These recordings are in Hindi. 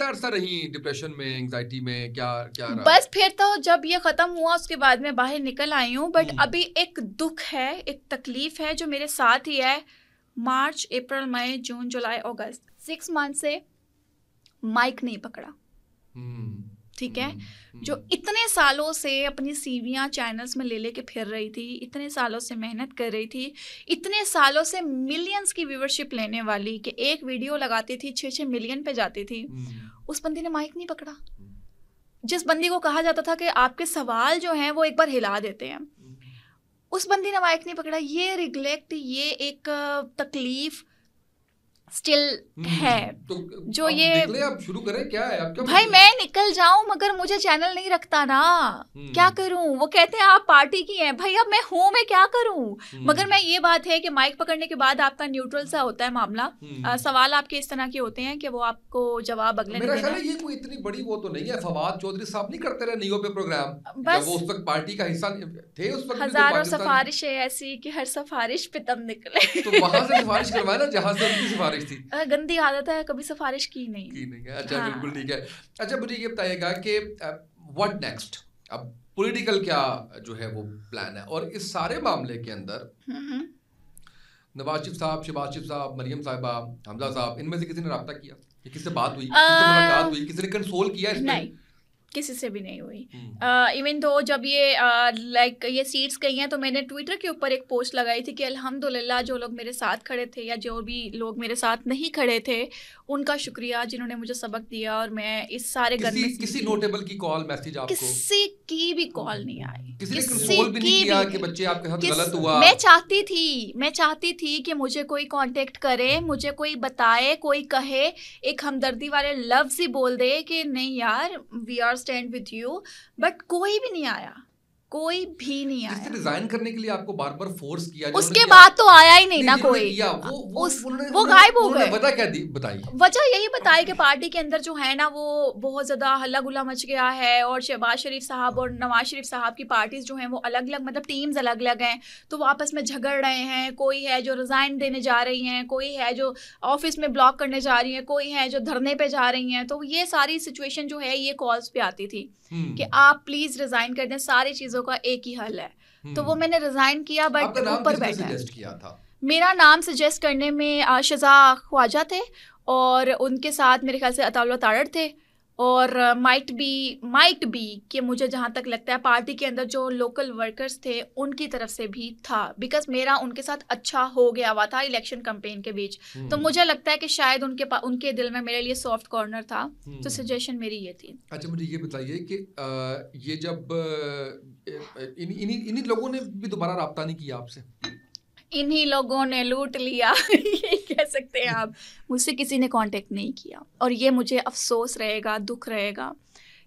कितना सा रही डिप्रेशन में एंजाइटी में क्या क्या रहा? बस फिर तो जब ये खत्म हुआ उसके बाद मैं बाहर निकल आई हूँ बट हम्म। अभी एक दुख है एक तकलीफ है जो मेरे साथ ही है मार्च अप्रैल मई जून जुलाई अगस्त सिक्स मंथ से माइक नहीं पकड़ा हम्म। ठीक है हम्म, हम्म। जो इतने सालों से अपनी सीवियाँ चैनल्स में ले लेके फिर रही थी इतने सालों से मेहनत कर रही थी इतने सालों से मिलियंस की व्यूवरशिप लेने वाली कि एक वीडियो लगाती थी छः छः मिलियन पे जाती थी हम्म, उस बंदी ने माइक नहीं पकड़ा जिस बंदी को कहा जाता था कि आपके सवाल जो हैं वो एक बार हिला देते हैं उस बंदी ने माइक नहीं पकड़ा ये रिग्लेक्ट ये एक तकलीफ़ स्टिल हम्म, है तो जो ये आप शुरू करें क्या है आप क्या भाई मतलब? मैं निकल जाऊं मगर मुझे चैनल नहीं रखता ना हम्म। क्या करूं वो कहते हैं आप पार्टी की हैं भाई अब मैं हूं मैं क्या करूं हम्म। मगर मैं ये बात है कि माइक पकड़ने के बाद आपका न्यूट्रल सा होता है मामला आ, सवाल आपके इस तरह के होते हैं कि वो आपको जवाब अगले मेरा ख्याल ये कोई इतनी बड़ी वो तो नहीं है फवाद चौधरी साहब नहीं करते रहे नियो पे प्रोग्राम बस उस वक्त पार्टी का हिस्सा थे उस वक्त तो हजारों सिफारिश है ऐसी की हर सिफारिश पितम निकले तो वहां से सिफारिश करवाए ना जहाँ से उनकी सिफारिश गई थी गंदी आदत है कभी सिफारिश की नहीं की नहीं अच्छा हाँ। बिल्कुल ठीक है अच्छा मुझे ये बताइएगा कि व्हाट नेक्स्ट अब पॉलिटिकल क्या जो है वो प्लान है और इस सारे मामले के अंदर हम्म, हम्म। नवाज शरीफ साहब शिवाज शरीफ साहब मरियम साहबा हमजा साहब इनमें से किसी ने रबता किया किससे बात हुई किससे मुलाकात हुई किसी ने कंसोल किया इसमें किसी से भी नहीं हुई इवन हम्म। दो जब ये लाइक ये सीट्स गई हैं तो मैंने ट्विटर के ऊपर एक पोस्ट लगाई थी कि अल्हम्दुलिल्लाह जो लोग मेरे साथ खड़े थे या जो भी लोग मेरे साथ नहीं खड़े थे उनका शुक्रिया जिन्होंने मुझे सबक दिया और मैं इस सारे घर में किसी नोटेबल की कॉल मैसेज आपको किसी की भी कॉल नहीं आई मैं चाहती थी मैं चाहती थी कि मुझे कोई कांटेक्ट करे मुझे कोई बताए कोई कहे एक हमदर्दी वाले लफ्ज ही बोल दे कि नहीं यार we are stand with you but कोई भी नहीं आया कोई भी नहीं आया रिजाइन करने के लिए आपको बार बार फोर्स किया उसके बाद तो आया ही नहीं, ना कोई वो, वो, उस, वो गायब हो गए वजह क्या दी वजह यही बताई कि पार्टी के अंदर जो है ना वो बहुत ज्यादा हल्ला गुल्ला मच गया है और शहबाज शरीफ साहब और नवाज शरीफ साहब की पार्टीज जो हैं वो अलग अलग मतलब टीम्स अलग अलग हैं तो वो आपस में झगड़ रहे हैं कोई है जो रिजाइन देने जा रही हैं कोई है जो ऑफिस में ब्लॉक करने जा रही है कोई है जो धरने पे जा रही हैं तो ये सारी सिचुएशन जो है ये कॉल्स पे आती थी हम्म। कि आप प्लीज रिजाइन कर दें सारी चीजों चीजों का एक ही हल है तो वो हम्म। मैंने रिजाइन किया बट ऊपर बैठा किया था मेरा नाम सजेस्ट करने में शजा ख्वाजा थे और उनके साथ मेरे ख्याल से अताउल्ला तारड़ थे और माइट बी माइट बी कि मुझे जहाँ तक लगता है पार्टी के अंदर जो लोकल वर्कर्स थे उनकी तरफ से भी था बिकॉज मेरा उनके साथ अच्छा हो गया हुआ था इलेक्शन कंपेन के बीच तो हम्म। मुझे लगता है कि शायद उनके उनके दिल में मेरे लिए सॉफ्ट कॉर्नर था तो सजेशन हम्म। मेरी ये थी अच्छा मुझे ये बताइए कि आ, ये जब इन्हीं इन लोगों ने भी दोबारा रबता नहीं किया आपसे इन्हीं लोगों ने लूट लिया ये कह सकते हैं आप मुझसे किसी ने कांटेक्ट नहीं किया और ये मुझे अफसोस रहेगा दुख रहेगा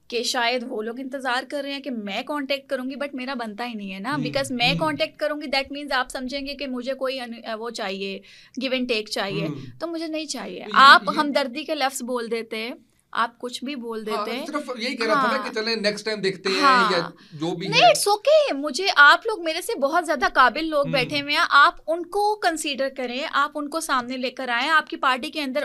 कि शायद वो लोग इंतज़ार कर रहे हैं कि मैं कांटेक्ट करूंगी बट मेरा बनता ही नहीं है ना बिकॉज हम्म, मैं कांटेक्ट हम्म। करूंगी दैट मीन्स आप समझेंगे कि मुझे कोई वो चाहिए गिव एंड टेक चाहिए हम्म। तो मुझे नहीं चाहिए आप हमदर्दी के लफ्ज़ बोल देते हैं आप कुछ भी बोल हाँ, देते हैं सिर्फ यही कह रहा था कि हाँ। चलें नेक्स्ट टाइम देखते हैं हाँ, या जो भी नहीं इट्स ओके okay, मुझे आप लोग मेरे से बहुत ज्यादा काबिल लोग हम्म। बैठे हुए हैं आप उनको कंसीडर करें आप उनको सामने लेकर आए आपकी पार्टी के अंदर